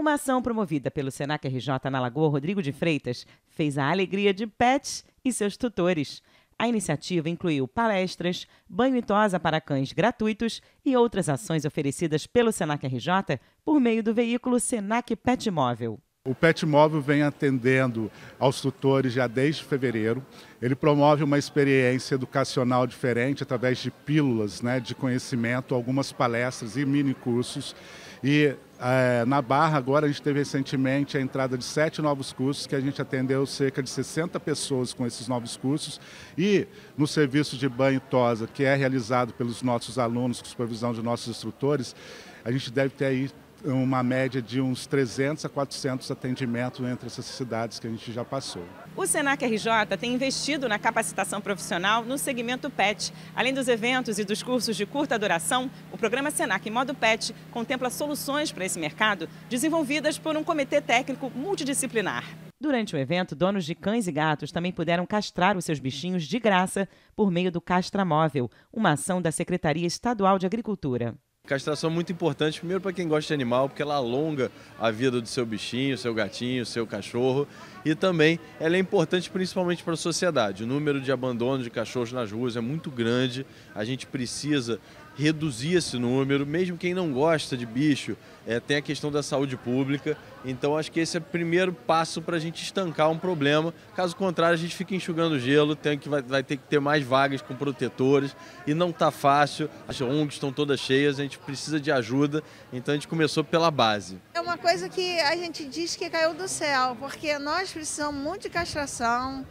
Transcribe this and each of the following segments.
Uma ação promovida pelo Senac RJ na Lagoa Rodrigo de Freitas fez a alegria de pets e seus tutores. A iniciativa incluiu palestras, banho e tosa para cães gratuitos e outras ações oferecidas pelo Senac RJ por meio do veículo Senac Pet Móvel. O Pet Móvel vem atendendo aos tutores já desde fevereiro. Ele promove uma experiência educacional diferente através de pílulas né, de conhecimento, algumas palestras e mini cursos. E é, na Barra, agora a gente teve recentemente a entrada de sete novos cursos, que a gente atendeu cerca de 60 pessoas com esses novos cursos. E no serviço de banho tosa, que é realizado pelos nossos alunos, com supervisão de nossos instrutores, a gente deve ter aí uma média de uns 300 a 400 atendimentos entre essas cidades que a gente já passou. O Senac RJ tem investido na capacitação profissional no segmento PET. Além dos eventos e dos cursos de curta duração, o programa Senac em Modo PET contempla soluções para esse mercado desenvolvidas por um comitê técnico multidisciplinar. Durante o evento, donos de cães e gatos também puderam castrar os seus bichinhos de graça por meio do Castramóvel, uma ação da Secretaria Estadual de Agricultura. Castração é muito importante, primeiro para quem gosta de animal, porque ela alonga a vida do seu bichinho, seu gatinho, seu cachorro. E também ela é importante principalmente para a sociedade. O número de abandono de cachorros nas ruas é muito grande. A gente precisa reduzir esse número, mesmo quem não gosta de bicho, é, tem a questão da saúde pública. Então acho que esse é o primeiro passo para a gente estancar um problema. Caso contrário, a gente fica enxugando gelo, tem que, vai, vai ter que ter mais vagas com protetores e não está fácil. As ONGs estão todas cheias, a gente precisa de ajuda, então a gente começou pela base. É uma coisa que a gente diz que caiu do céu, porque nós precisamos muito de castração,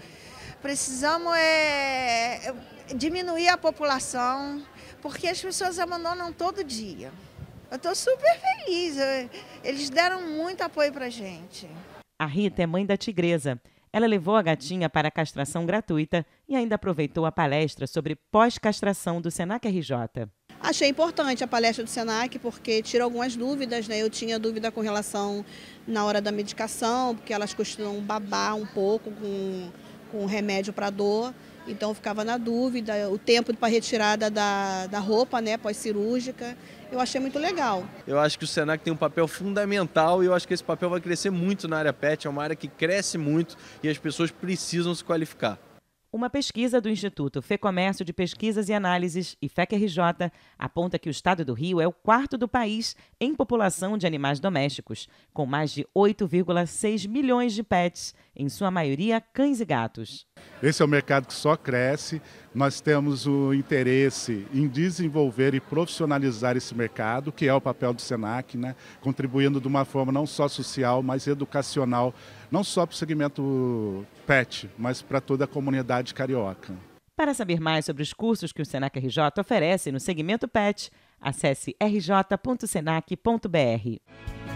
precisamos é, diminuir a população porque as pessoas abandonam todo dia. Eu estou super feliz, eles deram muito apoio para gente. A Rita é mãe da tigresa. Ela levou a gatinha para a castração gratuita e ainda aproveitou a palestra sobre pós-castração do Senac RJ. Achei importante a palestra do Senac porque tirou algumas dúvidas, né? Eu tinha dúvida com relação na hora da medicação, porque elas costumam babar um pouco com, com remédio para dor. Então ficava na dúvida, o tempo para retirada da, da roupa, né, pós-cirúrgica. Eu achei muito legal. Eu acho que o Senac tem um papel fundamental e eu acho que esse papel vai crescer muito na área pet, é uma área que cresce muito e as pessoas precisam se qualificar. Uma pesquisa do Instituto FEComércio de Pesquisas e Análises e FECRJ aponta que o estado do Rio é o quarto do país em população de animais domésticos, com mais de 8,6 milhões de pets, em sua maioria cães e gatos. Esse é um mercado que só cresce, nós temos o interesse em desenvolver e profissionalizar esse mercado, que é o papel do SENAC, né? contribuindo de uma forma não só social, mas educacional não só para o segmento pet, mas para toda a comunidade carioca. Para saber mais sobre os cursos que o Senac RJ oferece no segmento pet, acesse rj.senac.br.